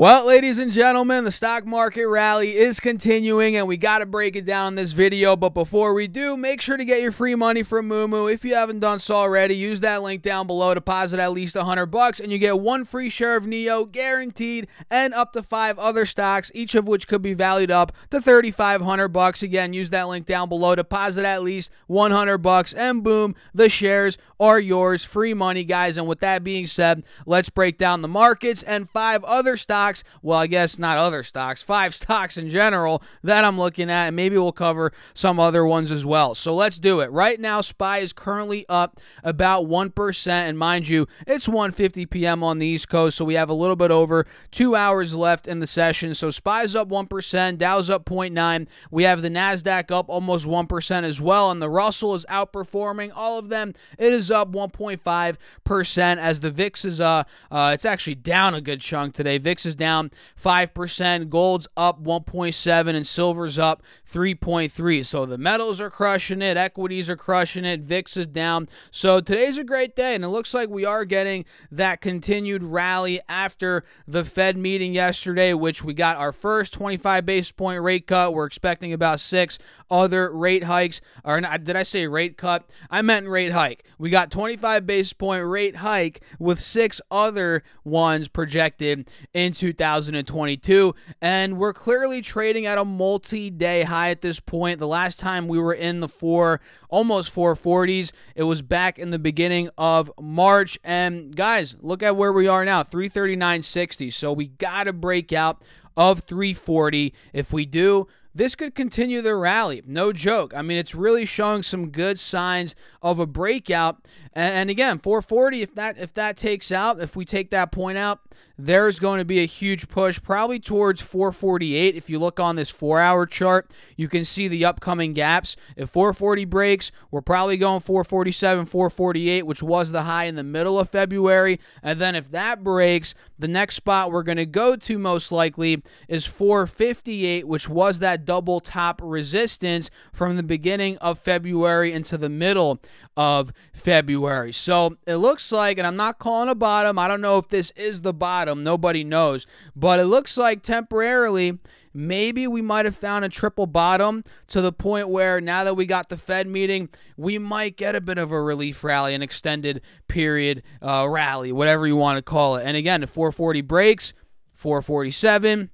Well, ladies and gentlemen, the stock market rally is continuing and we got to break it down in this video. But before we do, make sure to get your free money from Moomoo. If you haven't done so already, use that link down below. Deposit at least 100 bucks and you get one free share of NEO guaranteed and up to five other stocks, each of which could be valued up to 3500 bucks. Again, use that link down below. Deposit at least 100 bucks and boom, the shares are yours. Free money, guys. And with that being said, let's break down the markets and five other stocks stocks, well, I guess not other stocks, five stocks in general that I'm looking at, and maybe we'll cover some other ones as well. So let's do it. Right now, SPY is currently up about 1%, and mind you, it's 1.50 p.m. on the East Coast, so we have a little bit over two hours left in the session. So SPY's up 1%, Dow's up 0.9. We have the NASDAQ up almost 1% as well, and the Russell is outperforming all of them. It is up 1.5% as the VIX is, uh, uh, it's actually down a good chunk today. VIX is down 5%, gold's up 1.7, and silver's up 3.3. So the metals are crushing it, equities are crushing it, VIX is down. So today's a great day, and it looks like we are getting that continued rally after the Fed meeting yesterday, which we got our first 25 basis point rate cut. We're expecting about six other rate hikes. Or did I say rate cut? I meant rate hike. We got 25 basis point rate hike with six other ones projected into 2022. And we're clearly trading at a multi day high at this point. The last time we were in the four, almost 440s, it was back in the beginning of March. And guys, look at where we are now 339.60. So we got to break out of 340. If we do, this could continue the rally. No joke. I mean, it's really showing some good signs of a breakout. And, again, 440. If that if that takes out, if we take that point out, there's going to be a huge push, probably towards 448. If you look on this four-hour chart, you can see the upcoming gaps. If 440 breaks, we're probably going 447, 448, which was the high in the middle of February. And then if that breaks, the next spot we're going to go to most likely is 458, which was that double top resistance from the beginning of February into the middle of February. February. So it looks like, and I'm not calling a bottom. I don't know if this is the bottom. Nobody knows. But it looks like temporarily, maybe we might have found a triple bottom to the point where now that we got the Fed meeting, we might get a bit of a relief rally, an extended period uh, rally, whatever you want to call it. And again, the 440 breaks, 447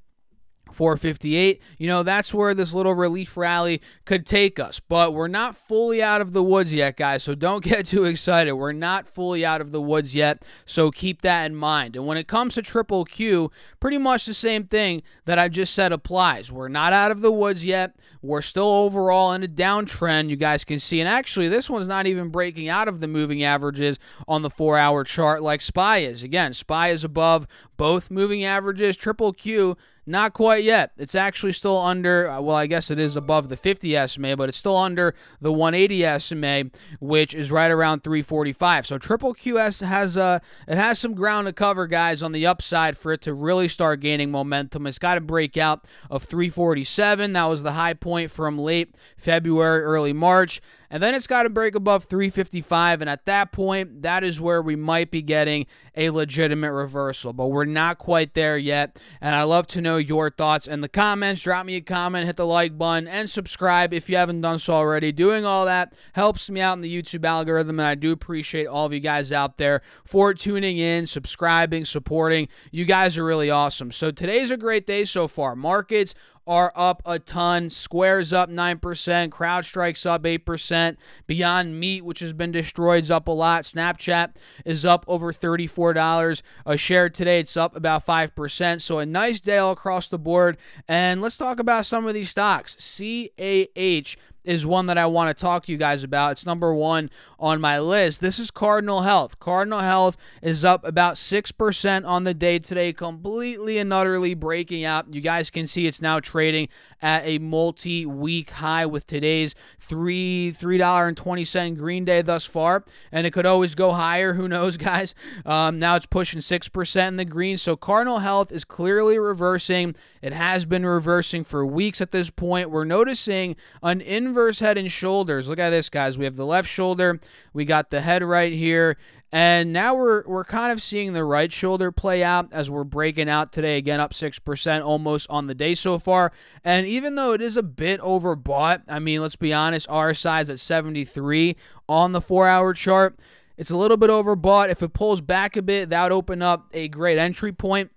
458. You know, that's where this little relief rally could take us. But we're not fully out of the woods yet, guys. So don't get too excited. We're not fully out of the woods yet. So keep that in mind. And when it comes to triple Q, pretty much the same thing that I just said applies. We're not out of the woods yet. We're still overall in a downtrend, you guys can see. And actually, this one's not even breaking out of the moving averages on the four hour chart like SPY is. Again, SPY is above both moving averages. Triple Q not quite yet. It's actually still under, uh, well, I guess it is above the 50 SMA, but it's still under the 180 SMA, which is right around 345. So triple QS has a, uh, it has some ground to cover, guys, on the upside for it to really start gaining momentum. It's got to break out of 347. That was the high point from late February, early March. And then it's got to break above 355. And at that point, that is where we might be getting a legitimate reversal. But we're not quite there yet. And I love to know your thoughts in the comments. Drop me a comment, hit the like button, and subscribe if you haven't done so already. Doing all that helps me out in the YouTube algorithm. And I do appreciate all of you guys out there for tuning in, subscribing, supporting. You guys are really awesome. So today's a great day so far. Markets are up a ton. Square's up 9%. strikes up 8%. Beyond Meat, which has been destroyed, is up a lot. Snapchat is up over $34 a share today. It's up about 5%. So a nice day all across the board. And let's talk about some of these stocks. CAH is one that I want to talk to you guys about. It's number one on my list. This is Cardinal Health. Cardinal Health is up about 6% on the day today, completely and utterly breaking out. You guys can see it's now trading at a multi week high with today's three $3.20 green day thus far. And it could always go higher. Who knows, guys? Um, now it's pushing 6% in the green. So Cardinal Health is clearly reversing. It has been reversing for weeks at this point. We're noticing an inverse inverse head and shoulders. Look at this, guys. We have the left shoulder. We got the head right here. And now we're, we're kind of seeing the right shoulder play out as we're breaking out today. Again, up 6% almost on the day so far. And even though it is a bit overbought, I mean, let's be honest, our size at 73 on the four-hour chart. It's a little bit overbought. If it pulls back a bit, that would open up a great entry point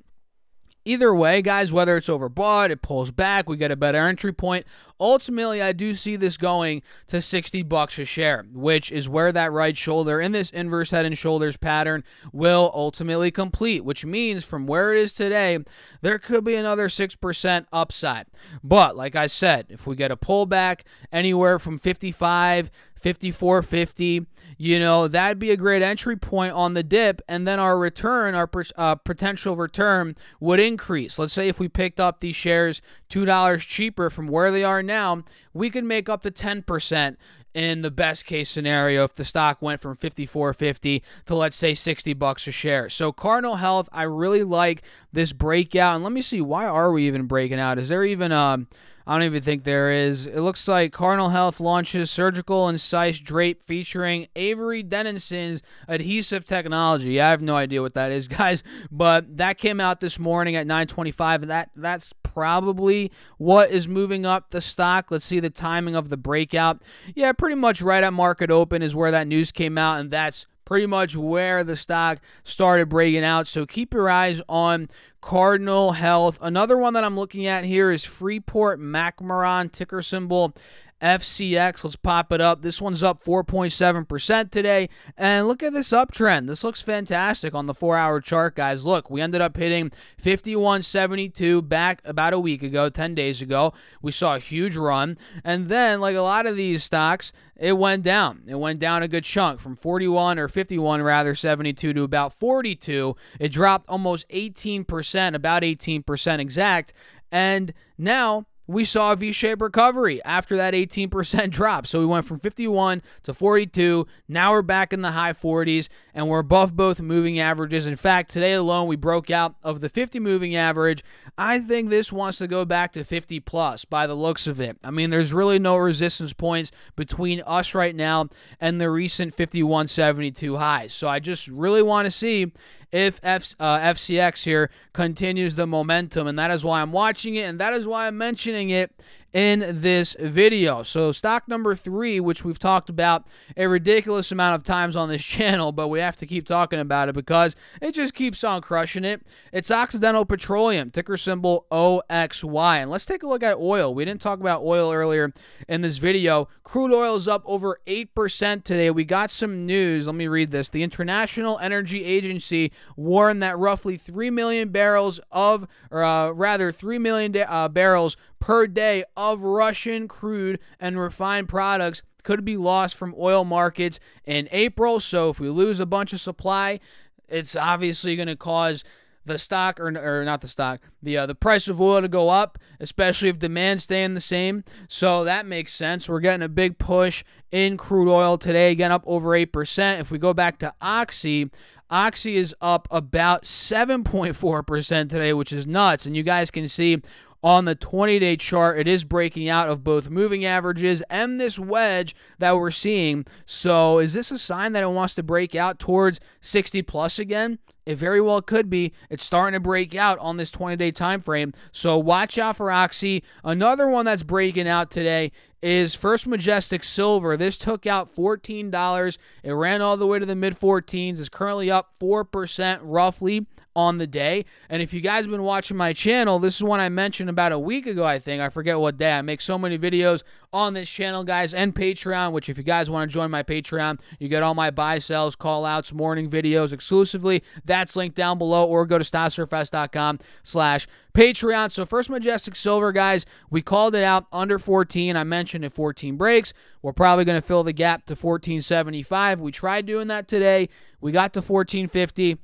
either way, guys, whether it's overbought, it pulls back, we get a better entry point. Ultimately, I do see this going to 60 bucks a share, which is where that right shoulder in this inverse head and shoulders pattern will ultimately complete, which means from where it is today, there could be another 6% upside. But like I said, if we get a pullback anywhere from 55 54.50. You know, that'd be a great entry point on the dip. And then our return, our uh, potential return would increase. Let's say if we picked up these shares $2 cheaper from where they are now, we could make up to 10% in the best case scenario if the stock went from 54.50 to let's say 60 bucks a share. So Cardinal Health, I really like this breakout. And let me see, why are we even breaking out? Is there even um I don't even think there is. It looks like Cardinal Health launches surgical incised drape featuring Avery Dennison's adhesive technology. I have no idea what that is, guys, but that came out this morning at 9:25. That that's probably what is moving up the stock. Let's see the timing of the breakout. Yeah, pretty much right at market open is where that news came out, and that's pretty much where the stock started breaking out. So keep your eyes on Cardinal Health. Another one that I'm looking at here is Freeport MacMoran, ticker symbol FCX. Let's pop it up. This one's up 4.7% today. And look at this uptrend. This looks fantastic on the four hour chart, guys. Look, we ended up hitting 51.72 back about a week ago, 10 days ago. We saw a huge run. And then, like a lot of these stocks, it went down. It went down a good chunk from 41 or 51 rather 72 to about 42. It dropped almost 18%, about 18% exact. And now we saw a V-shaped recovery after that 18% drop. So we went from 51 to 42. Now we're back in the high 40s, and we're above both moving averages. In fact, today alone, we broke out of the 50 moving average. I think this wants to go back to 50 plus by the looks of it. I mean, there's really no resistance points between us right now and the recent 51.72 highs. So I just really want to see if F, uh, FCX here continues the momentum. And that is why I'm watching it. And that is why I'm mentioning it in this video. So stock number three, which we've talked about a ridiculous amount of times on this channel, but we have to keep talking about it because it just keeps on crushing it. It's Occidental Petroleum, ticker symbol OXY. And let's take a look at oil. We didn't talk about oil earlier in this video. Crude oil is up over 8% today. We got some news. Let me read this. The International Energy Agency warned that roughly 3 million barrels of, or uh, rather 3 million uh, barrels per day of Russian crude and refined products could be lost from oil markets in April. So if we lose a bunch of supply, it's obviously going to cause the stock or, or not the stock the uh, the price of oil to go up especially if demand staying the same so that makes sense we're getting a big push in crude oil today again up over 8% if we go back to oxy Oxy is up about 7.4% today, which is nuts. And you guys can see on the 20 day chart. It is breaking out of both moving averages and this wedge that we're seeing. So, is this a sign that it wants to break out towards 60 plus again? It very well could be. It's starting to break out on this 20 day time frame. So, watch out for Oxy. Another one that's breaking out today is First Majestic Silver. This took out $14. It ran all the way to the mid 14s. Is currently up 4% roughly on the day. And if you guys have been watching my channel, this is one I mentioned about a week ago, I think. I forget what day. I make so many videos on this channel, guys, and Patreon, which if you guys want to join my Patreon, you get all my buy, sells, call outs, morning videos exclusively. That's linked down below or go to stotsurfest.com slash Patreon. So First Majestic Silver, guys, we called it out under 14. I mentioned if 14 breaks. We're probably going to fill the gap to 1475. We tried doing that today. We got to 1450.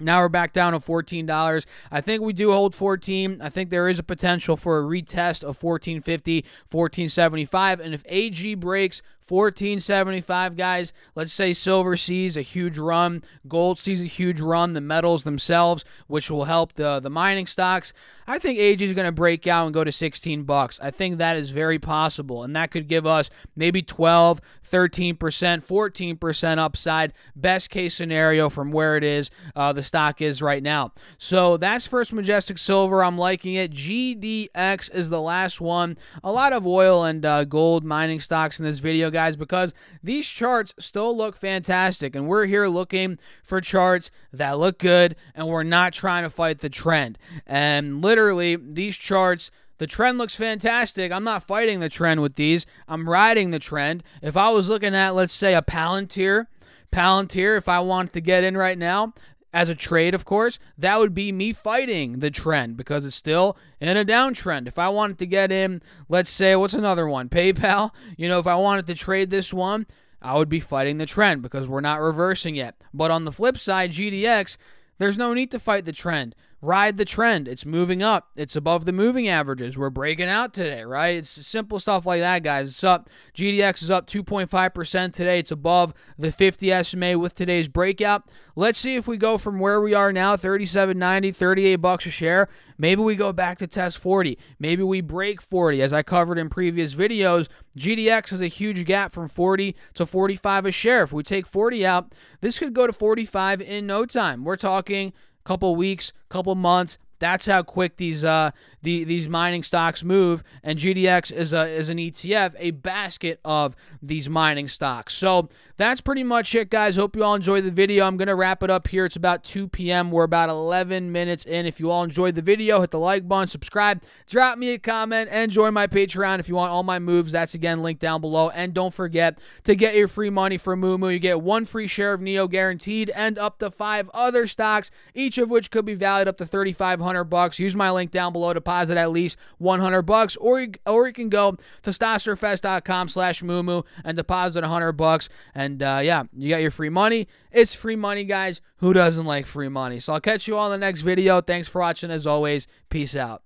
Now we're back down to $14. I think we do hold 14. I think there is a potential for a retest of 1450, 1475, and if AG breaks 1475 guys. Let's say silver sees a huge run, gold sees a huge run, the metals themselves, which will help the the mining stocks. I think AG is going to break out and go to 16 bucks. I think that is very possible and that could give us maybe 12, 13%, 14% upside best case scenario from where it is uh, the stock is right now. So that's First Majestic Silver. I'm liking it. GDX is the last one. A lot of oil and uh, gold mining stocks in this video guys, because these charts still look fantastic. And we're here looking for charts that look good, and we're not trying to fight the trend. And literally, these charts. The trend looks fantastic. I'm not fighting the trend with these. I'm riding the trend. If I was looking at, let's say, a Palantir, Palantir, if I wanted to get in right now, as a trade, of course, that would be me fighting the trend because it's still in a downtrend. If I wanted to get in, let's say, what's another one? PayPal. You know, if I wanted to trade this one, I would be fighting the trend because we're not reversing yet. But on the flip side, GDX, there's no need to fight the trend ride the trend. It's moving up. It's above the moving averages. We're breaking out today, right? It's simple stuff like that, guys. It's up. GDX is up 2.5% today. It's above the 50 SMA with today's breakout. Let's see if we go from where we are now, 37.90, 38 bucks a share. Maybe we go back to test 40. Maybe we break 40. As I covered in previous videos, GDX has a huge gap from 40 to 45 a share. If we take 40 out, this could go to 45 in no time. We're talking couple weeks, couple months. That's how quick these uh, the these mining stocks move, and GDX is a is an ETF, a basket of these mining stocks. So that's pretty much it, guys. Hope you all enjoyed the video. I'm gonna wrap it up here. It's about 2 p.m. We're about 11 minutes in. If you all enjoyed the video, hit the like button, subscribe, drop me a comment, and join my Patreon if you want all my moves. That's again linked down below. And don't forget to get your free money for Moomoo. You get one free share of Neo guaranteed, and up to five other stocks, each of which could be valued up to 3,500 bucks. Use my link down below to deposit at least 100 bucks, or you, or you can go to testosterfest.com slash moo and deposit 100 bucks. And uh, yeah, you got your free money. It's free money, guys. Who doesn't like free money? So I'll catch you all in the next video. Thanks for watching as always. Peace out.